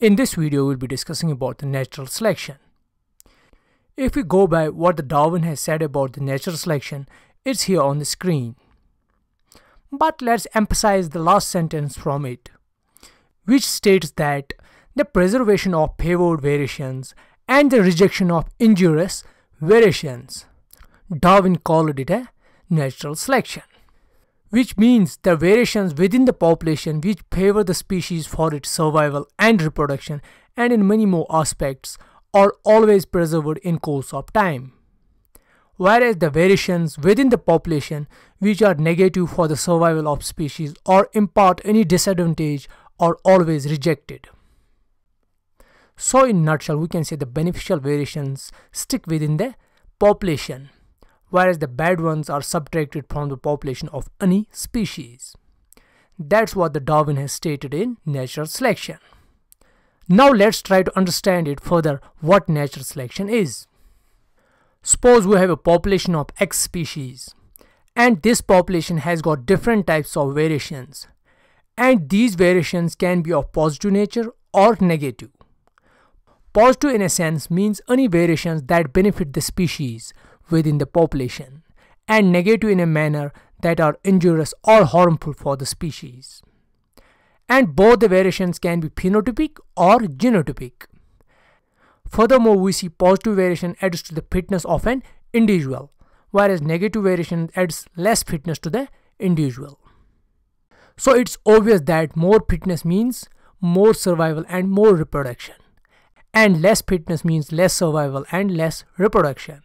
In this video, we'll be discussing about the natural selection. If we go by what the Darwin has said about the natural selection, it's here on the screen. But let's emphasize the last sentence from it, which states that the preservation of favored variations and the rejection of injurious variations. Darwin called it a natural selection which means the variations within the population which favor the species for its survival and reproduction and in many more aspects are always preserved in course of time. Whereas the variations within the population which are negative for the survival of species or impart any disadvantage are always rejected. So in nutshell we can say the beneficial variations stick within the population whereas the bad ones are subtracted from the population of any species. That's what the Darwin has stated in Natural Selection. Now let's try to understand it further what natural selection is. Suppose we have a population of X species and this population has got different types of variations and these variations can be of positive nature or negative. Positive in a sense means any variations that benefit the species within the population and negative in a manner that are injurious or harmful for the species. And both the variations can be phenotypic or genotypic. Furthermore, we see positive variation adds to the fitness of an individual, whereas negative variation adds less fitness to the individual. So it's obvious that more fitness means more survival and more reproduction, and less fitness means less survival and less reproduction.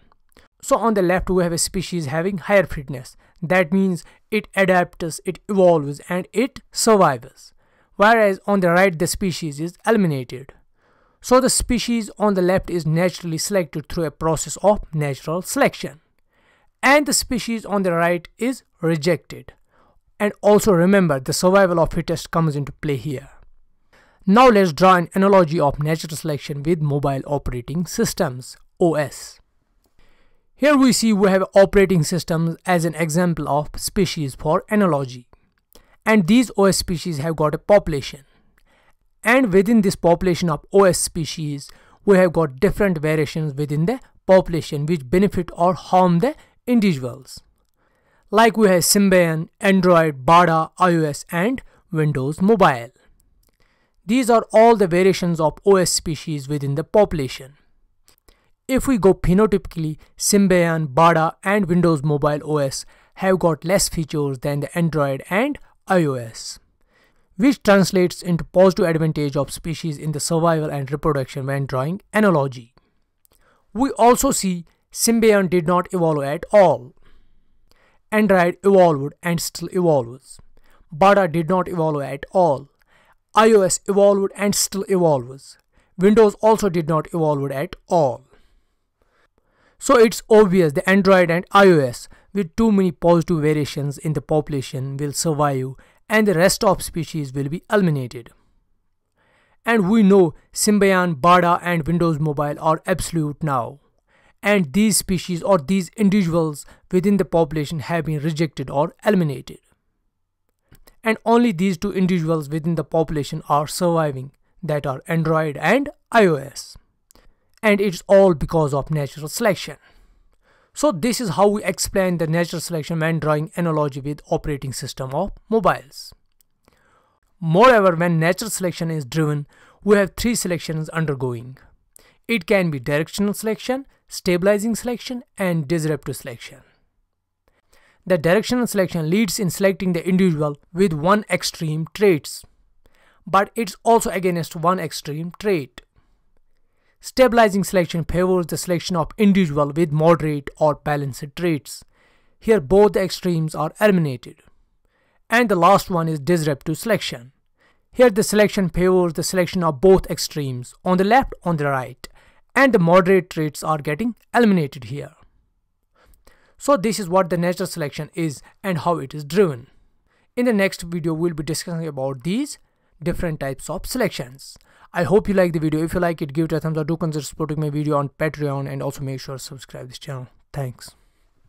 So on the left we have a species having higher fitness. That means it adapts, it evolves and it survives. Whereas on the right the species is eliminated. So the species on the left is naturally selected through a process of natural selection. And the species on the right is rejected. And also remember the survival of fittest comes into play here. Now let's draw an analogy of natural selection with mobile operating systems OS. Here we see we have operating systems as an example of species for analogy. And these OS species have got a population. And within this population of OS species, we have got different variations within the population which benefit or harm the individuals. Like we have Symbian, Android, bada, iOS and Windows Mobile. These are all the variations of OS species within the population. If we go phenotypically, Symbian, Bada and Windows Mobile OS have got less features than the Android and iOS which translates into positive advantage of species in the survival and reproduction when drawing analogy. We also see Symbian did not evolve at all. Android evolved and still evolves. Bada did not evolve at all. iOS evolved and still evolves. Windows also did not evolve at all. So it's obvious the Android and iOS with too many positive variations in the population will survive and the rest of species will be eliminated. And we know Symbian, Bada and Windows Mobile are absolute now. And these species or these individuals within the population have been rejected or eliminated. And only these two individuals within the population are surviving that are Android and iOS and it's all because of natural selection. So this is how we explain the natural selection when drawing analogy with operating system of mobiles. Moreover, when natural selection is driven, we have three selections undergoing. It can be directional selection, stabilizing selection and disruptive selection. The directional selection leads in selecting the individual with one extreme traits, but it's also against one extreme trait. Stabilizing selection favors the selection of individual with moderate or balanced traits. Here both the extremes are eliminated. And the last one is disruptive selection. Here the selection favors the selection of both extremes on the left on the right and the moderate traits are getting eliminated here. So this is what the natural selection is and how it is driven. In the next video, we'll be discussing about these different types of selections. I hope you like the video. If you like it, give it a thumbs up. Do consider supporting my video on Patreon and also make sure to subscribe this channel. Thanks.